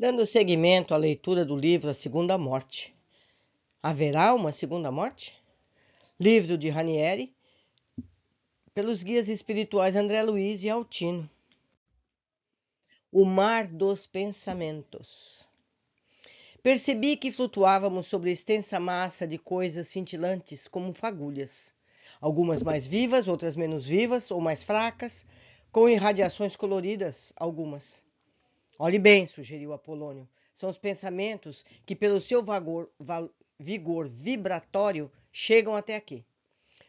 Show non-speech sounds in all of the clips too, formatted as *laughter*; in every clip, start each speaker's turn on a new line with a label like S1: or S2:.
S1: Dando seguimento à leitura do livro A Segunda Morte. Haverá uma segunda morte? Livro de Ranieri, pelos guias espirituais André Luiz e Altino. O mar dos pensamentos. Percebi que flutuávamos sobre extensa massa de coisas cintilantes como fagulhas, algumas mais vivas, outras menos vivas ou mais fracas, com irradiações coloridas, algumas Olhe bem, sugeriu Apolônio. São os pensamentos que, pelo seu vagor, val, vigor vibratório, chegam até aqui.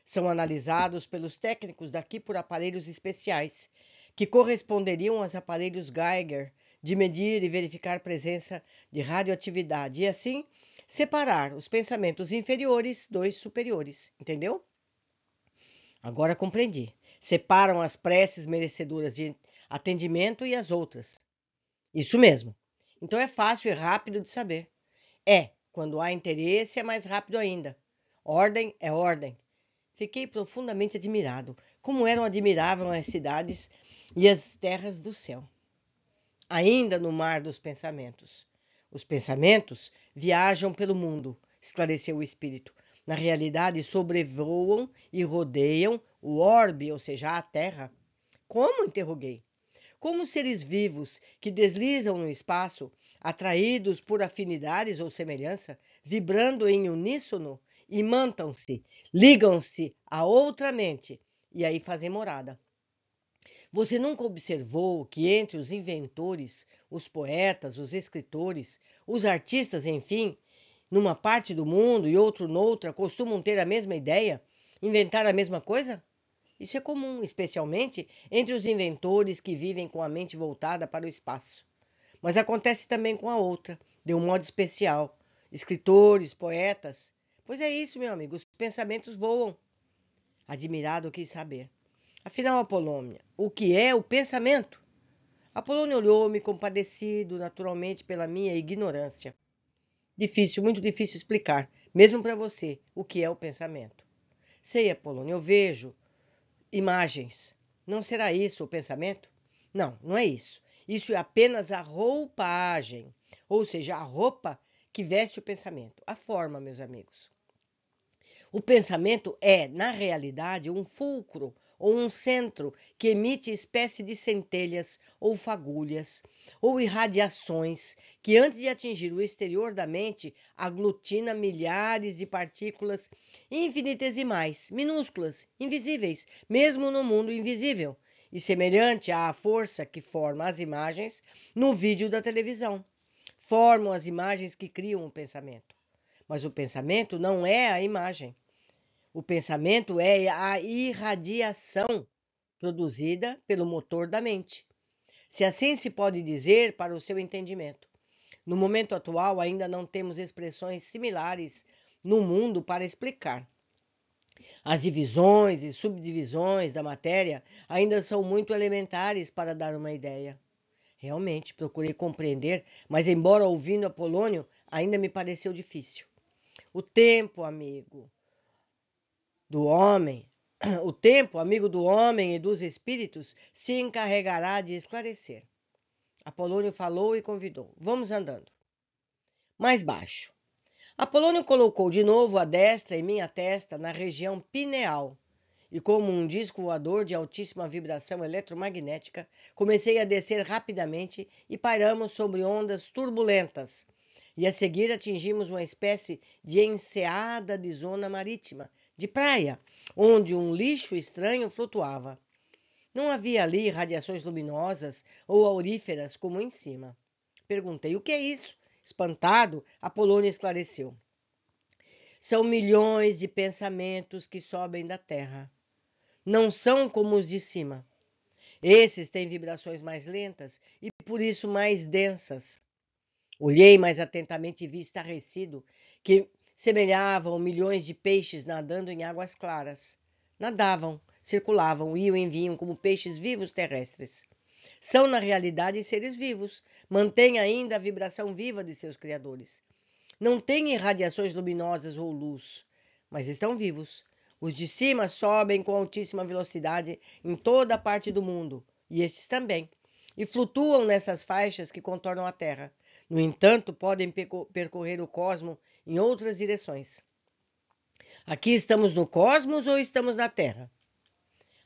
S1: São analisados pelos técnicos daqui por aparelhos especiais, que corresponderiam aos aparelhos Geiger de medir e verificar presença de radioatividade e assim separar os pensamentos inferiores dos superiores, entendeu? Agora compreendi. Separam as preces merecedoras de atendimento e as outras. Isso mesmo. Então é fácil e rápido de saber. É, quando há interesse é mais rápido ainda. Ordem é ordem. Fiquei profundamente admirado, como eram admiráveis as cidades e as terras do céu. Ainda no mar dos pensamentos. Os pensamentos viajam pelo mundo, esclareceu o espírito. Na realidade, sobrevoam e rodeiam o orbe, ou seja, a terra. Como? interroguei como seres vivos que deslizam no espaço, atraídos por afinidades ou semelhança, vibrando em uníssono, imantam-se, ligam-se a outra mente e aí fazem morada. Você nunca observou que entre os inventores, os poetas, os escritores, os artistas, enfim, numa parte do mundo e outro noutra, costumam ter a mesma ideia, inventar a mesma coisa? Isso é comum, especialmente entre os inventores que vivem com a mente voltada para o espaço. Mas acontece também com a outra, de um modo especial. Escritores, poetas. Pois é isso, meu amigo, os pensamentos voam. Admirado quis saber. Afinal, Apolônia, o que é o pensamento? Apolônio olhou-me compadecido, naturalmente, pela minha ignorância. Difícil, muito difícil explicar, mesmo para você, o que é o pensamento. Sei, Apolônio, eu vejo, imagens. Não será isso o pensamento? Não, não é isso. Isso é apenas a roupagem, ou seja, a roupa que veste o pensamento, a forma, meus amigos. O pensamento é, na realidade, um fulcro ou um centro que emite espécie de centelhas ou fagulhas, ou irradiações, que antes de atingir o exterior da mente, aglutina milhares de partículas infinitesimais, minúsculas, invisíveis, mesmo no mundo invisível, e semelhante à força que forma as imagens no vídeo da televisão. Formam as imagens que criam o pensamento. Mas o pensamento não é a imagem. O pensamento é a irradiação produzida pelo motor da mente. Se assim se pode dizer para o seu entendimento. No momento atual, ainda não temos expressões similares no mundo para explicar. As divisões e subdivisões da matéria ainda são muito elementares para dar uma ideia. Realmente procurei compreender, mas embora ouvindo Apolônio, ainda me pareceu difícil. O tempo, amigo, do homem, *clears throat* o tempo, amigo do homem e dos espíritos, se encarregará de esclarecer. Apolônio falou e convidou: Vamos andando. Mais baixo. Apolônio colocou de novo a destra em minha testa na região pineal, e como um disco voador de altíssima vibração eletromagnética, comecei a descer rapidamente e paramos sobre ondas turbulentas. E a seguir atingimos uma espécie de enseada de zona marítima de praia, onde um lixo estranho flutuava. Não havia ali radiações luminosas ou auríferas como em cima. Perguntei: o que é isso? Espantado, Apolônio esclareceu. São milhões de pensamentos que sobem da terra. Não são como os de cima. Esses têm vibrações mais lentas e por isso mais densas. Olhei mais atentamente e vi estarrecido que semelhavam milhões de peixes nadando em águas claras. Nadavam, circulavam, iam e vinham como peixes vivos terrestres. São, na realidade, seres vivos, mantêm ainda a vibração viva de seus criadores. Não têm irradiações luminosas ou luz, mas estão vivos. Os de cima sobem com altíssima velocidade em toda a parte do mundo, e estes também, e flutuam nessas faixas que contornam a Terra. No entanto, podem percorrer o cosmo em outras direções. Aqui estamos no cosmos ou estamos na Terra?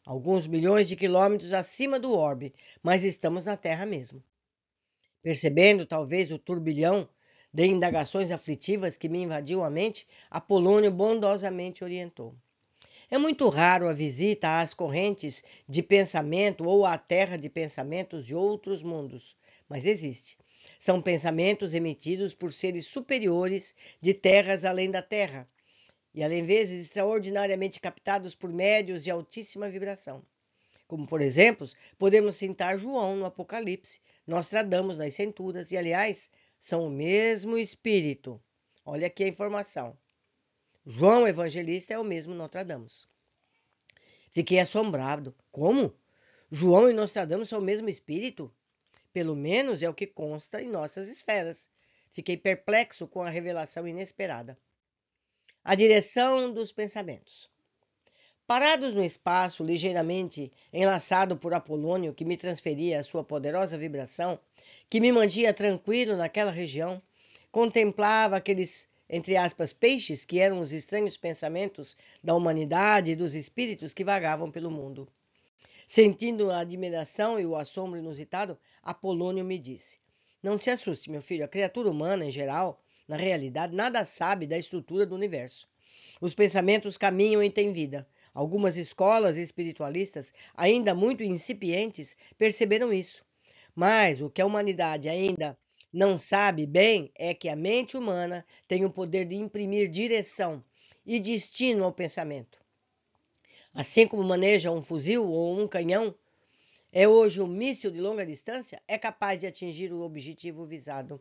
S1: Alguns milhões de quilômetros acima do orbe, mas estamos na Terra mesmo. Percebendo talvez o turbilhão de indagações aflitivas que me invadiu a mente, Apolônio bondosamente orientou. É muito raro a visita às correntes de pensamento ou à terra de pensamentos de outros mundos, mas existe. São pensamentos emitidos por seres superiores de terras além da Terra, e além vezes extraordinariamente captados por médios de altíssima vibração. Como, por exemplo, podemos citar João no Apocalipse, Nostradamus nas Centuras, e aliás, são o mesmo espírito. Olha aqui a informação. João Evangelista é o mesmo Nostradamus. Fiquei assombrado. Como? João e Nostradamus são o mesmo espírito? Pelo menos é o que consta em nossas esferas. Fiquei perplexo com a revelação inesperada. A direção dos pensamentos. Parados no espaço, ligeiramente enlaçado por Apolônio, que me transferia a sua poderosa vibração, que me mantinha tranquilo naquela região, contemplava aqueles, entre aspas, peixes que eram os estranhos pensamentos da humanidade e dos espíritos que vagavam pelo mundo. Sentindo a admiração e o assombro inusitado, Apolônio me disse: Não se assuste, meu filho, a criatura humana, em geral, na realidade, nada sabe da estrutura do universo. Os pensamentos caminham e têm vida. Algumas escolas espiritualistas, ainda muito incipientes, perceberam isso. Mas o que a humanidade ainda não sabe bem é que a mente humana tem o poder de imprimir direção e destino ao pensamento assim como maneja um fuzil ou um canhão, é hoje um míssil de longa distância, é capaz de atingir o objetivo visado.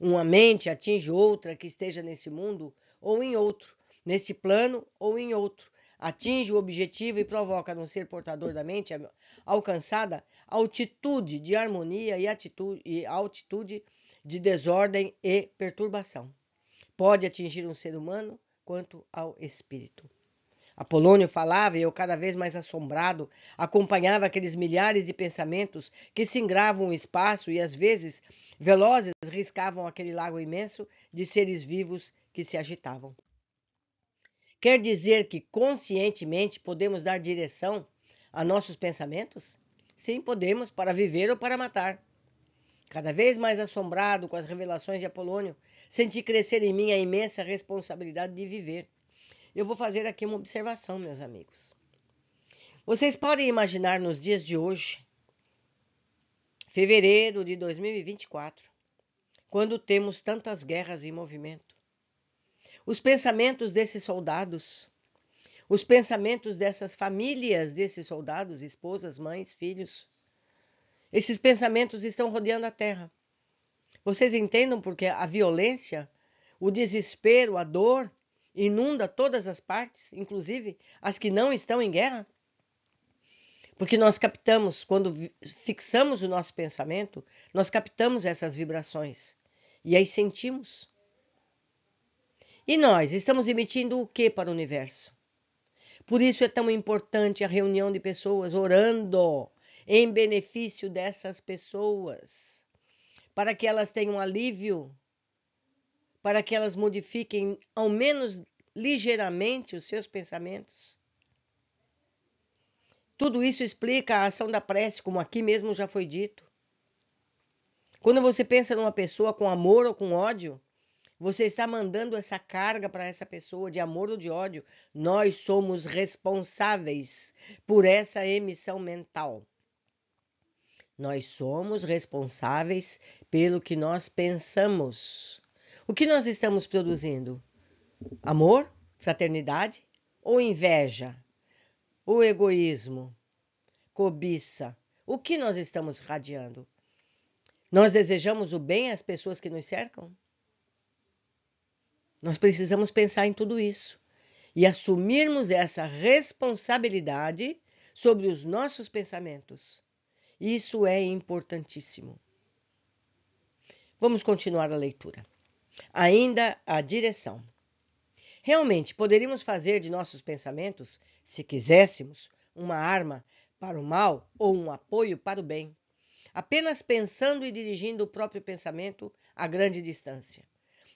S1: Uma mente atinge outra que esteja nesse mundo ou em outro, nesse plano ou em outro. Atinge o objetivo e provoca no ser portador da mente alcançada altitude de harmonia e, atitude, e altitude de desordem e perturbação. Pode atingir um ser humano quanto ao espírito. Apolônio falava e eu, cada vez mais assombrado, acompanhava aqueles milhares de pensamentos que singravam o espaço e, às vezes, velozes, riscavam aquele lago imenso de seres vivos que se agitavam. Quer dizer que conscientemente podemos dar direção a nossos pensamentos? Sim, podemos, para viver ou para matar. Cada vez mais assombrado com as revelações de Apolônio, senti crescer em mim a imensa responsabilidade de viver eu vou fazer aqui uma observação, meus amigos. Vocês podem imaginar nos dias de hoje, fevereiro de 2024, quando temos tantas guerras em movimento, os pensamentos desses soldados, os pensamentos dessas famílias desses soldados, esposas, mães, filhos, esses pensamentos estão rodeando a terra. Vocês entendam porque a violência, o desespero, a dor inunda todas as partes, inclusive as que não estão em guerra? Porque nós captamos, quando fixamos o nosso pensamento, nós captamos essas vibrações e as sentimos. E nós estamos emitindo o que para o universo? Por isso é tão importante a reunião de pessoas orando em benefício dessas pessoas, para que elas tenham alívio para que elas modifiquem ao menos ligeiramente os seus pensamentos? Tudo isso explica a ação da prece, como aqui mesmo já foi dito. Quando você pensa numa pessoa com amor ou com ódio, você está mandando essa carga para essa pessoa de amor ou de ódio. Nós somos responsáveis por essa emissão mental. Nós somos responsáveis pelo que nós pensamos. O que nós estamos produzindo? Amor? Fraternidade? Ou inveja? Ou egoísmo? Cobiça? O que nós estamos radiando? Nós desejamos o bem às pessoas que nos cercam? Nós precisamos pensar em tudo isso e assumirmos essa responsabilidade sobre os nossos pensamentos. Isso é importantíssimo. Vamos continuar a leitura. Ainda a direção. Realmente, poderíamos fazer de nossos pensamentos, se quiséssemos, uma arma para o mal ou um apoio para o bem, apenas pensando e dirigindo o próprio pensamento a grande distância.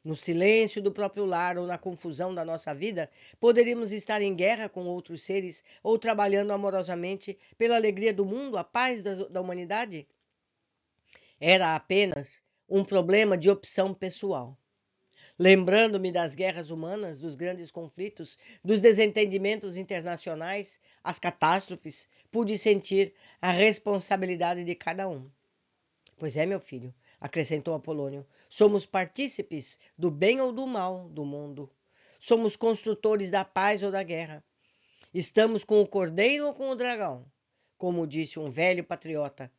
S1: No silêncio do próprio lar ou na confusão da nossa vida, poderíamos estar em guerra com outros seres ou trabalhando amorosamente pela alegria do mundo, a paz da, da humanidade? Era apenas um problema de opção pessoal. Lembrando-me das guerras humanas, dos grandes conflitos, dos desentendimentos internacionais, as catástrofes, pude sentir a responsabilidade de cada um. Pois é, meu filho, acrescentou Apolônio, somos partícipes do bem ou do mal do mundo. Somos construtores da paz ou da guerra. Estamos com o cordeiro ou com o dragão. Como disse um velho patriota,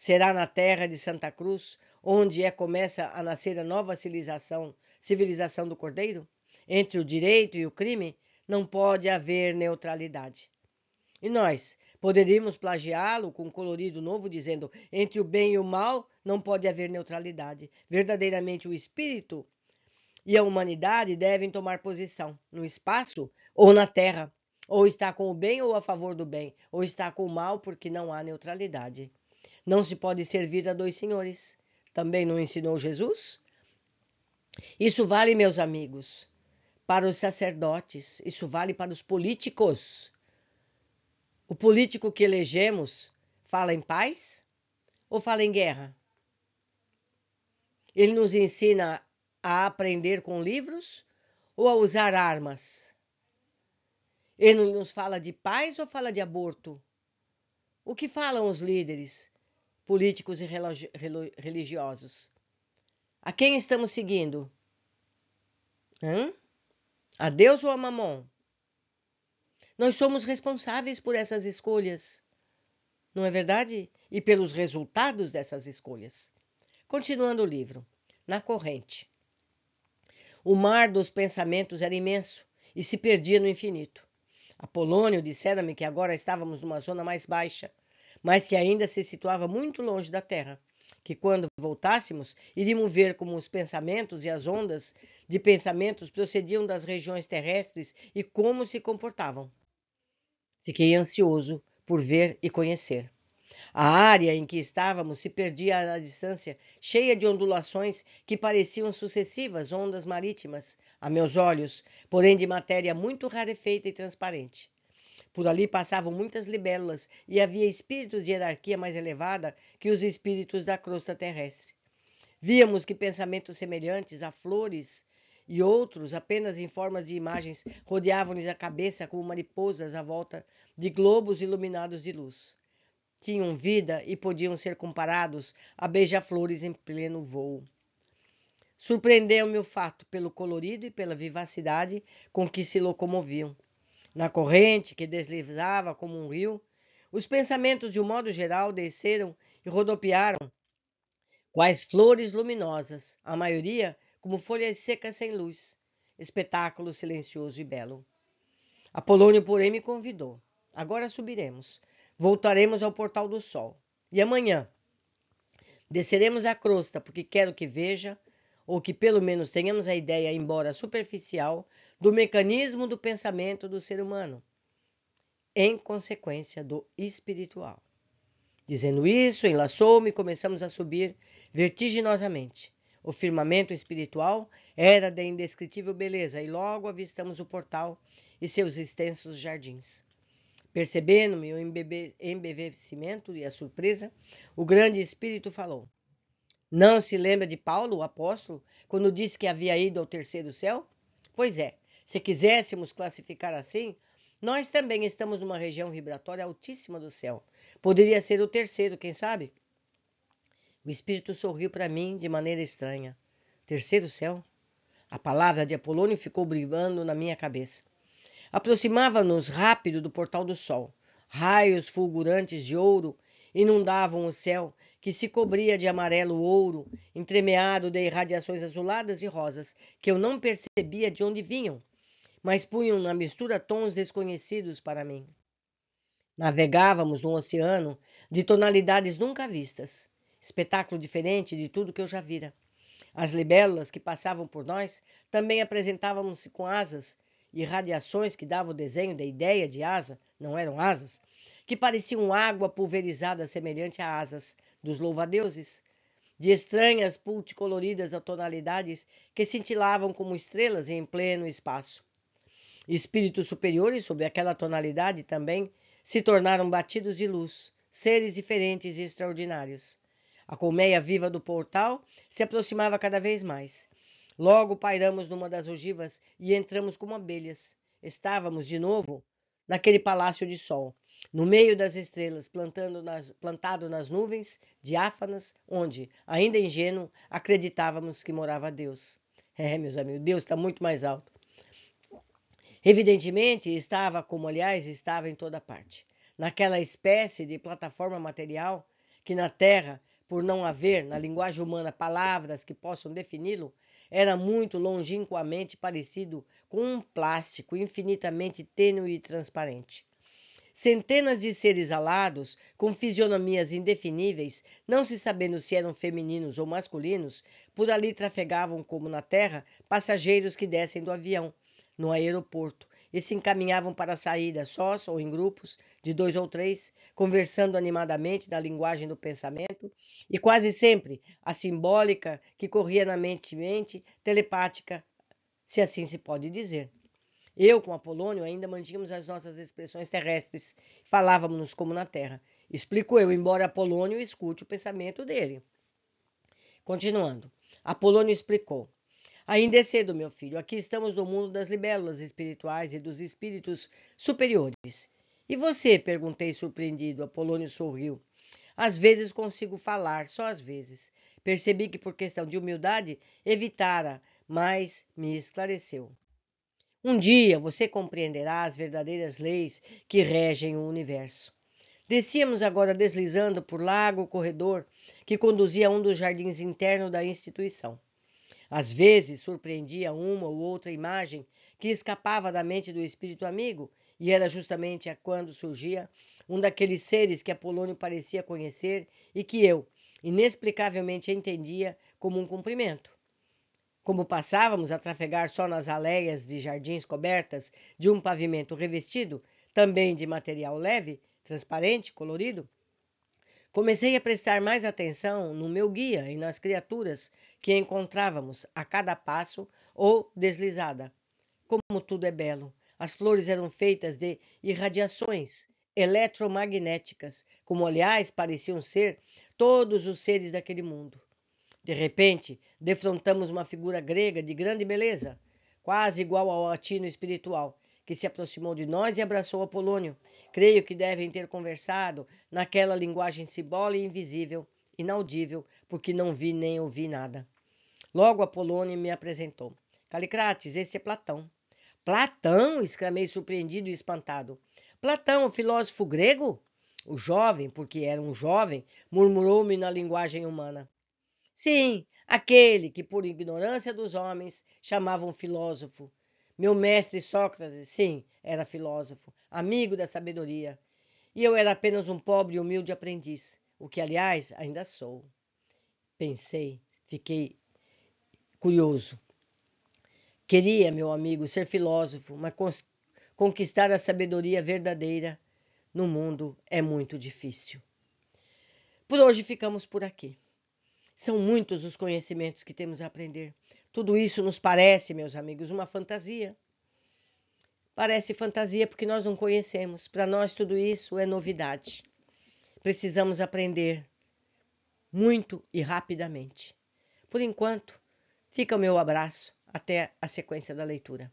S1: Será na terra de Santa Cruz, onde é começa a nascer a nova civilização, civilização do Cordeiro? Entre o direito e o crime não pode haver neutralidade. E nós poderíamos plagiá-lo com um colorido novo, dizendo: entre o bem e o mal não pode haver neutralidade. Verdadeiramente, o espírito e a humanidade devem tomar posição no espaço ou na terra. Ou está com o bem ou a favor do bem, ou está com o mal porque não há neutralidade. Não se pode servir a dois senhores. Também não ensinou Jesus? Isso vale, meus amigos, para os sacerdotes, isso vale para os políticos. O político que elegemos fala em paz ou fala em guerra? Ele nos ensina a aprender com livros ou a usar armas? Ele nos fala de paz ou fala de aborto? O que falam os líderes? políticos e religiosos. A quem estamos seguindo? Hã? A Deus ou a Mamon? Nós somos responsáveis por essas escolhas, não é verdade? E pelos resultados dessas escolhas. Continuando o livro, na corrente. O mar dos pensamentos era imenso e se perdia no infinito. Apolônio dissera-me que agora estávamos numa zona mais baixa, mas que ainda se situava muito longe da Terra, que quando voltássemos, iríamos ver como os pensamentos e as ondas de pensamentos procediam das regiões terrestres e como se comportavam. Fiquei ansioso por ver e conhecer. A área em que estávamos se perdia à distância, cheia de ondulações que pareciam sucessivas ondas marítimas, a meus olhos, porém de matéria muito rarefeita e transparente. Por ali passavam muitas libélulas e havia espíritos de hierarquia mais elevada que os espíritos da crosta terrestre. Víamos que pensamentos semelhantes a flores e outros, apenas em formas de imagens, rodeavam-lhes a cabeça como mariposas à volta de globos iluminados de luz. Tinham vida e podiam ser comparados a beija-flores em pleno voo. Surpreendeu-me o fato pelo colorido e pela vivacidade com que se locomoviam na corrente que deslizava como um rio, os pensamentos, de um modo geral, desceram e rodopiaram, quais flores luminosas, a maioria como folhas secas sem luz, espetáculo silencioso e belo. Apolônio, porém, me convidou. Agora subiremos, voltaremos ao portal do sol. E amanhã desceremos a crosta, porque quero que veja, ou que pelo menos tenhamos a ideia, embora superficial, do mecanismo do pensamento do ser humano, em consequência do espiritual. Dizendo isso, enlaçou-me e começamos a subir vertiginosamente. O firmamento espiritual era de indescritível beleza, e logo avistamos o portal e seus extensos jardins. Percebendo-me o embevecimento e a surpresa, o grande espírito falou: Não se lembra de Paulo, o apóstolo, quando disse que havia ido ao terceiro céu? Pois é, se quiséssemos classificar assim, nós também estamos numa região vibratória altíssima do céu. Poderia ser o terceiro, quem sabe? O espírito sorriu para mim de maneira estranha. Terceiro céu? A palavra de Apolônio ficou brilhando na minha cabeça. Aproximava-nos rápido do portal do sol. Raios fulgurantes de ouro inundavam o céu, que se cobria de amarelo ouro, entremeado de irradiações azuladas e rosas, que eu não percebia de onde vinham mas punham na mistura tons desconhecidos para mim. Navegávamos num oceano de tonalidades nunca vistas, espetáculo diferente de tudo que eu já vira. As libélulas que passavam por nós também apresentavam-se com asas e radiações que davam o desenho da ideia de asa, não eram asas, que pareciam água pulverizada semelhante a asas dos louvadeuses, de estranhas multicoloridas a tonalidades que cintilavam como estrelas em pleno espaço. Espíritos superiores, sob aquela tonalidade também, se tornaram batidos de luz, seres diferentes e extraordinários. A colmeia viva do portal se aproximava cada vez mais. Logo pairamos numa das ogivas e entramos como abelhas. Estávamos, de novo, naquele palácio de sol, no meio das estrelas, nas, plantado nas nuvens diáfanas, onde, ainda ingênuo, acreditávamos que morava Deus. É, meus amigos, Deus está muito mais alto. Evidentemente, estava, como aliás estava em toda parte, naquela espécie de plataforma material que na Terra, por não haver, na linguagem humana, palavras que possam defini-lo, era muito longínquamente parecido com um plástico infinitamente tênue e transparente. Centenas de seres alados, com fisionomias indefiníveis, não se sabendo se eram femininos ou masculinos, por ali trafegavam como na terra passageiros que descem do avião, no aeroporto e se encaminhavam para a saída sós ou em grupos de dois ou três, conversando animadamente da linguagem do pensamento e quase sempre a simbólica que corria na mente, mente telepática, se assim se pode dizer. Eu com Apolônio ainda mantínhamos as nossas expressões terrestres, falávamos como na Terra. Explico eu, embora Apolônio escute o pensamento dele. Continuando, Apolônio explicou. Ainda é cedo, meu filho. Aqui estamos no mundo das libélulas espirituais e dos espíritos superiores. E você? perguntei surpreendido. Apolônio sorriu. Às vezes consigo falar, só às vezes. Percebi que, por questão de humildade, evitara, mas me esclareceu. Um dia você compreenderá as verdadeiras leis que regem o universo. Descíamos agora deslizando por largo corredor que conduzia a um dos jardins internos da instituição. Às vezes surpreendia uma ou outra imagem que escapava da mente do espírito amigo, e era justamente a quando surgia um daqueles seres que Apolônio parecia conhecer e que eu, inexplicavelmente, entendia como um cumprimento. Como passávamos a trafegar só nas aléias de jardins cobertas de um pavimento revestido, também de material leve, transparente, colorido, Comecei a prestar mais atenção no meu guia e nas criaturas que encontrávamos a cada passo ou deslizada. Como tudo é belo! As flores eram feitas de irradiações eletromagnéticas, como aliás pareciam ser todos os seres daquele mundo. De repente, defrontamos uma figura grega de grande beleza, quase igual ao latino espiritual, que se aproximou de nós e abraçou Apolônio. Creio que devem ter conversado naquela linguagem simbólica e invisível, inaudível, porque não vi nem ouvi nada. Logo Apolônio me apresentou. Calicrates, esse é Platão. Platão! exclamei surpreendido e espantado. Platão, o filósofo grego? O jovem, porque era um jovem, murmurou-me na linguagem humana. Sim, aquele que, por ignorância dos homens, chamavam filósofo, meu mestre Sócrates, sim, era filósofo, amigo da sabedoria. E eu era apenas um pobre e humilde aprendiz, o que, aliás, ainda sou. Pensei, fiquei curioso. Queria, meu amigo, ser filósofo, mas conquistar a sabedoria verdadeira no mundo é muito difícil. Por hoje ficamos por aqui. São muitos os conhecimentos que temos a aprender, tudo isso nos parece, meus amigos, uma fantasia. Parece fantasia porque nós não conhecemos. Para nós, tudo isso é novidade. Precisamos aprender muito e rapidamente. Por enquanto, fica o meu abraço. Até a sequência da leitura.